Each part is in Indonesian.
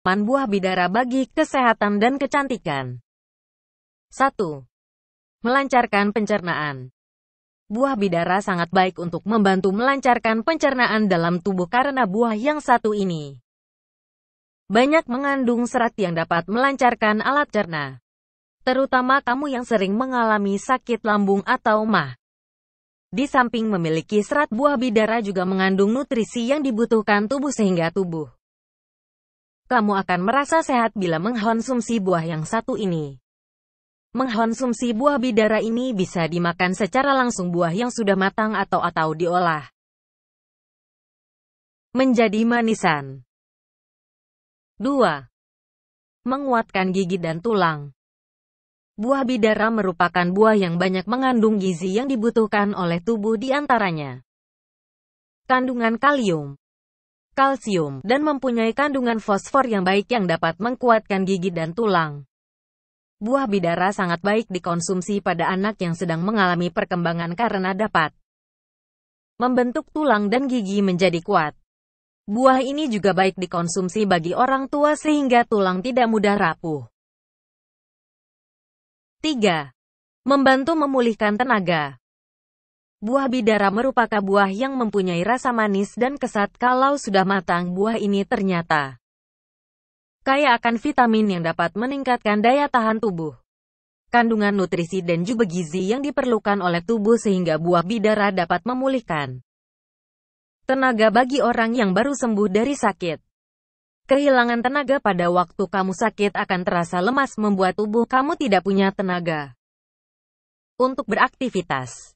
Man buah bidara bagi kesehatan dan kecantikan. 1. Melancarkan pencernaan. Buah bidara sangat baik untuk membantu melancarkan pencernaan dalam tubuh karena buah yang satu ini banyak mengandung serat yang dapat melancarkan alat cerna. Terutama kamu yang sering mengalami sakit lambung atau mah. Di samping memiliki serat buah bidara juga mengandung nutrisi yang dibutuhkan tubuh sehingga tubuh kamu akan merasa sehat bila mengkonsumsi buah yang satu ini. Mengkonsumsi buah bidara ini bisa dimakan secara langsung buah yang sudah matang atau atau diolah menjadi manisan. 2. Menguatkan gigi dan tulang. Buah bidara merupakan buah yang banyak mengandung gizi yang dibutuhkan oleh tubuh di antaranya. Kandungan kalium, kalsium, dan mempunyai kandungan fosfor yang baik yang dapat mengkuatkan gigi dan tulang. Buah bidara sangat baik dikonsumsi pada anak yang sedang mengalami perkembangan karena dapat membentuk tulang dan gigi menjadi kuat. Buah ini juga baik dikonsumsi bagi orang tua sehingga tulang tidak mudah rapuh. 3. Membantu memulihkan tenaga Buah bidara merupakan buah yang mempunyai rasa manis dan kesat kalau sudah matang buah ini ternyata kaya akan vitamin yang dapat meningkatkan daya tahan tubuh. Kandungan nutrisi dan juga gizi yang diperlukan oleh tubuh sehingga buah bidara dapat memulihkan tenaga bagi orang yang baru sembuh dari sakit. Kehilangan tenaga pada waktu kamu sakit akan terasa lemas membuat tubuh kamu tidak punya tenaga untuk beraktivitas.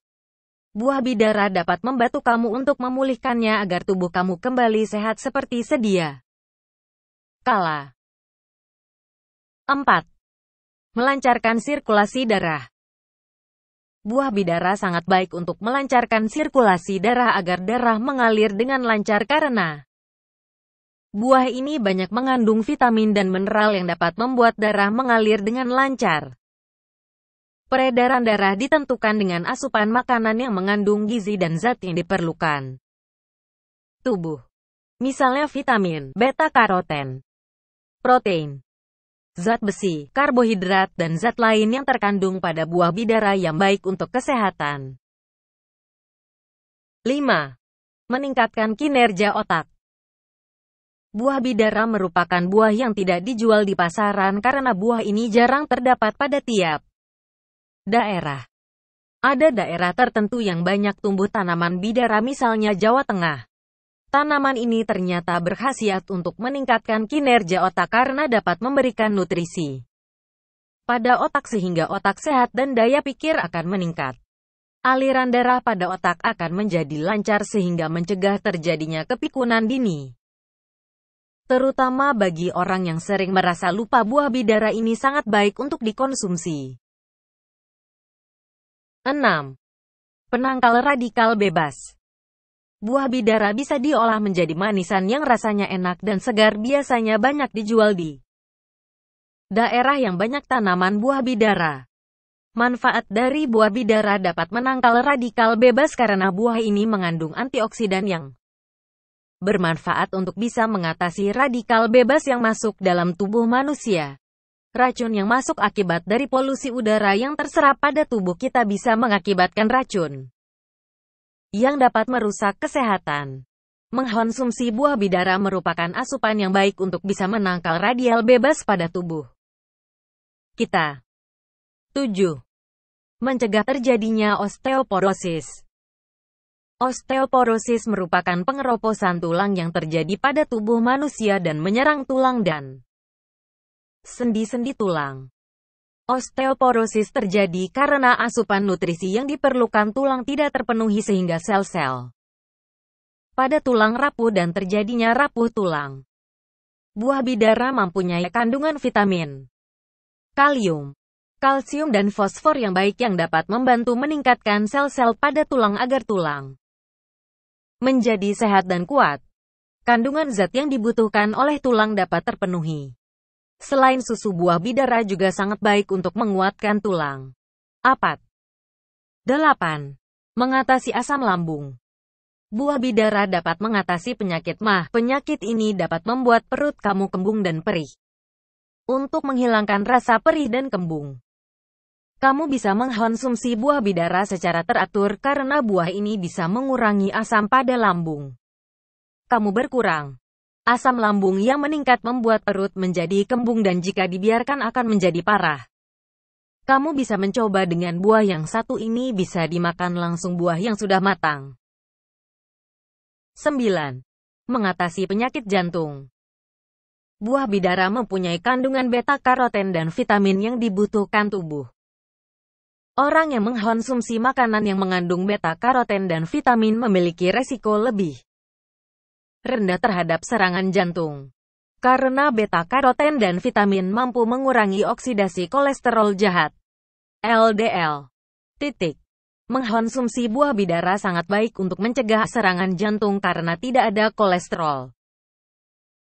Buah bidara dapat membantu kamu untuk memulihkannya agar tubuh kamu kembali sehat seperti sedia. Kala 4. Melancarkan sirkulasi darah Buah bidara sangat baik untuk melancarkan sirkulasi darah agar darah mengalir dengan lancar karena Buah ini banyak mengandung vitamin dan mineral yang dapat membuat darah mengalir dengan lancar. Peredaran darah ditentukan dengan asupan makanan yang mengandung gizi dan zat yang diperlukan tubuh. Misalnya vitamin, beta-karoten, protein, zat besi, karbohidrat, dan zat lain yang terkandung pada buah bidara yang baik untuk kesehatan. 5. Meningkatkan kinerja otak Buah bidara merupakan buah yang tidak dijual di pasaran karena buah ini jarang terdapat pada tiap Daerah Ada daerah tertentu yang banyak tumbuh tanaman bidara misalnya Jawa Tengah. Tanaman ini ternyata berkhasiat untuk meningkatkan kinerja otak karena dapat memberikan nutrisi pada otak sehingga otak sehat dan daya pikir akan meningkat. Aliran darah pada otak akan menjadi lancar sehingga mencegah terjadinya kepikunan dini. Terutama bagi orang yang sering merasa lupa buah bidara ini sangat baik untuk dikonsumsi. 6. Penangkal radikal bebas Buah bidara bisa diolah menjadi manisan yang rasanya enak dan segar biasanya banyak dijual di daerah yang banyak tanaman buah bidara. Manfaat dari buah bidara dapat menangkal radikal bebas karena buah ini mengandung antioksidan yang bermanfaat untuk bisa mengatasi radikal bebas yang masuk dalam tubuh manusia. Racun yang masuk akibat dari polusi udara yang terserap pada tubuh kita bisa mengakibatkan racun yang dapat merusak kesehatan. Mengkonsumsi buah bidara merupakan asupan yang baik untuk bisa menangkal radial bebas pada tubuh kita. 7. Mencegah terjadinya osteoporosis. Osteoporosis merupakan pengeroposan tulang yang terjadi pada tubuh manusia dan menyerang tulang dan sendi-sendi tulang. Osteoporosis terjadi karena asupan nutrisi yang diperlukan tulang tidak terpenuhi sehingga sel-sel pada tulang rapuh dan terjadinya rapuh tulang. Buah bidara mempunyai kandungan vitamin, kalium, kalsium dan fosfor yang baik yang dapat membantu meningkatkan sel-sel pada tulang agar tulang menjadi sehat dan kuat. Kandungan zat yang dibutuhkan oleh tulang dapat terpenuhi. Selain susu buah bidara juga sangat baik untuk menguatkan tulang. Apat. 8. Mengatasi asam lambung. Buah bidara dapat mengatasi penyakit mah. Penyakit ini dapat membuat perut kamu kembung dan perih. Untuk menghilangkan rasa perih dan kembung, kamu bisa mengkonsumsi buah bidara secara teratur karena buah ini bisa mengurangi asam pada lambung. Kamu berkurang Asam lambung yang meningkat membuat perut menjadi kembung dan jika dibiarkan akan menjadi parah. Kamu bisa mencoba dengan buah yang satu ini bisa dimakan langsung buah yang sudah matang. 9. Mengatasi penyakit jantung Buah bidara mempunyai kandungan beta-karoten dan vitamin yang dibutuhkan tubuh. Orang yang mengkonsumsi makanan yang mengandung beta-karoten dan vitamin memiliki resiko lebih rendah terhadap serangan jantung. Karena beta-karoten dan vitamin mampu mengurangi oksidasi kolesterol jahat. LDL. Titik. Mengkonsumsi buah bidara sangat baik untuk mencegah serangan jantung karena tidak ada kolesterol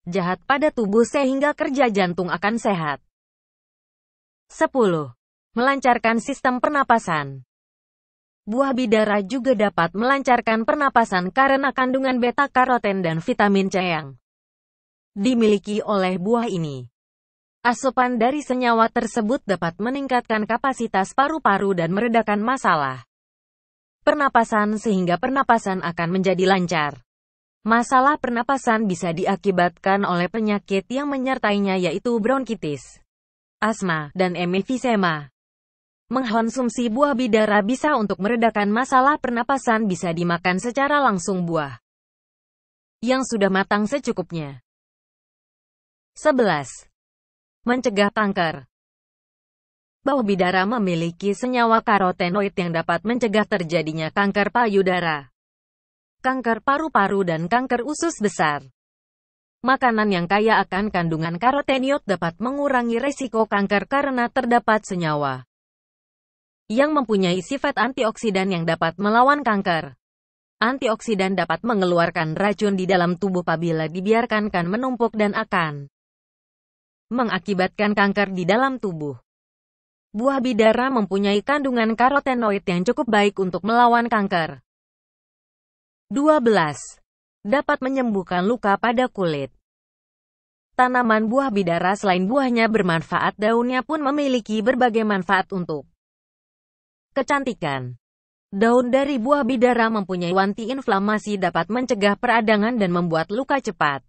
jahat pada tubuh sehingga kerja jantung akan sehat. 10. Melancarkan sistem pernapasan. Buah bidara juga dapat melancarkan pernapasan karena kandungan beta-karoten dan vitamin C yang dimiliki oleh buah ini. Asupan dari senyawa tersebut dapat meningkatkan kapasitas paru-paru dan meredakan masalah pernapasan sehingga pernapasan akan menjadi lancar. Masalah pernapasan bisa diakibatkan oleh penyakit yang menyertainya yaitu bronkitis, asma, dan emifisema. Mengkonsumsi buah bidara bisa untuk meredakan masalah pernapasan bisa dimakan secara langsung buah yang sudah matang secukupnya. 11. Mencegah kanker Bawah bidara memiliki senyawa karotenoid yang dapat mencegah terjadinya kanker payudara, kanker paru-paru dan kanker usus besar. Makanan yang kaya akan kandungan karotenoid dapat mengurangi resiko kanker karena terdapat senyawa yang mempunyai sifat antioksidan yang dapat melawan kanker. Antioksidan dapat mengeluarkan racun di dalam tubuh apabila dibiarkan kan menumpuk dan akan mengakibatkan kanker di dalam tubuh. Buah bidara mempunyai kandungan karotenoid yang cukup baik untuk melawan kanker. 12. Dapat menyembuhkan luka pada kulit tanaman buah bidara selain buahnya bermanfaat daunnya pun memiliki berbagai manfaat untuk kecantikan. Daun dari buah bidara mempunyai wanti anti-inflamasi dapat mencegah peradangan dan membuat luka cepat.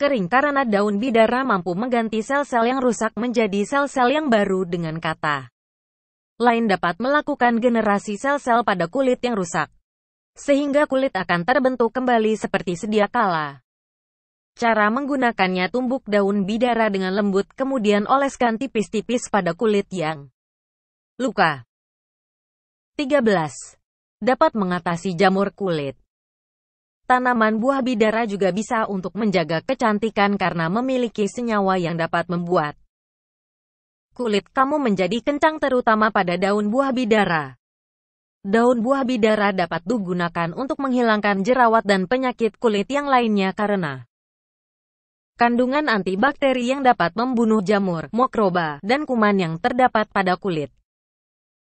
Kering karena daun bidara mampu mengganti sel-sel yang rusak menjadi sel-sel yang baru dengan kata lain dapat melakukan generasi sel-sel pada kulit yang rusak, sehingga kulit akan terbentuk kembali seperti sedia kala. Cara menggunakannya tumbuk daun bidara dengan lembut kemudian oleskan tipis-tipis pada kulit yang luka. 13. Dapat mengatasi jamur kulit. Tanaman buah bidara juga bisa untuk menjaga kecantikan karena memiliki senyawa yang dapat membuat kulit kamu menjadi kencang terutama pada daun buah bidara. Daun buah bidara dapat digunakan untuk menghilangkan jerawat dan penyakit kulit yang lainnya karena kandungan antibakteri yang dapat membunuh jamur, mikroba, dan kuman yang terdapat pada kulit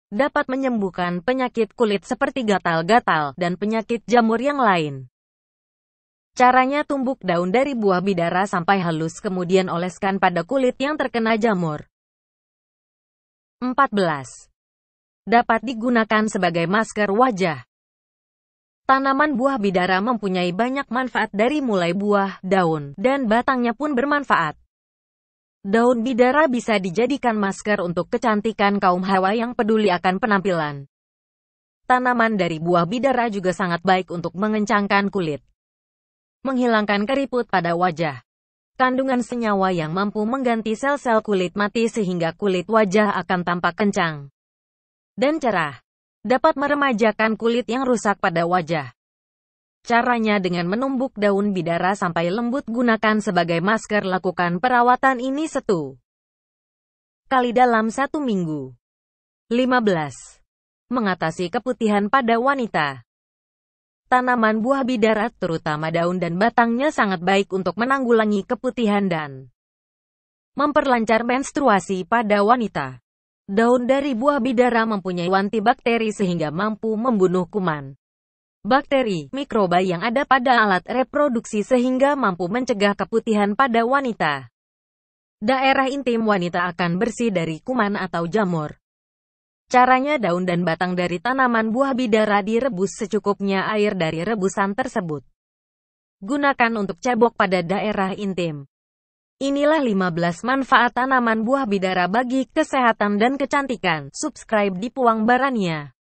dapat menyembuhkan penyakit kulit seperti gatal-gatal dan penyakit jamur yang lain. Caranya tumbuk daun dari buah bidara sampai halus kemudian oleskan pada kulit yang terkena jamur. 14. Dapat digunakan sebagai masker wajah. Tanaman buah bidara mempunyai banyak manfaat dari mulai buah, daun, dan batangnya pun bermanfaat. Daun bidara bisa dijadikan masker untuk kecantikan kaum hawa yang peduli akan penampilan. Tanaman dari buah bidara juga sangat baik untuk mengencangkan kulit, menghilangkan keriput pada wajah. Kandungan senyawa yang mampu mengganti sel-sel kulit mati sehingga kulit wajah akan tampak kencang dan cerah. Dapat meremajakan kulit yang rusak pada wajah. Caranya dengan menumbuk daun bidara sampai lembut gunakan sebagai masker lakukan perawatan ini satu kali dalam satu minggu. 15. Mengatasi keputihan pada wanita Tanaman buah bidara terutama daun dan batangnya sangat baik untuk menanggulangi keputihan dan memperlancar menstruasi pada wanita. Daun dari buah bidara mempunyai antibakteri sehingga mampu membunuh kuman bakteri, mikroba yang ada pada alat reproduksi sehingga mampu mencegah keputihan pada wanita. Daerah intim wanita akan bersih dari kuman atau jamur. Caranya daun dan batang dari tanaman buah bidara direbus secukupnya air dari rebusan tersebut. Gunakan untuk cebok pada daerah intim. Inilah 15 manfaat tanaman buah bidara bagi kesehatan dan kecantikan. Subscribe di Puang Barania.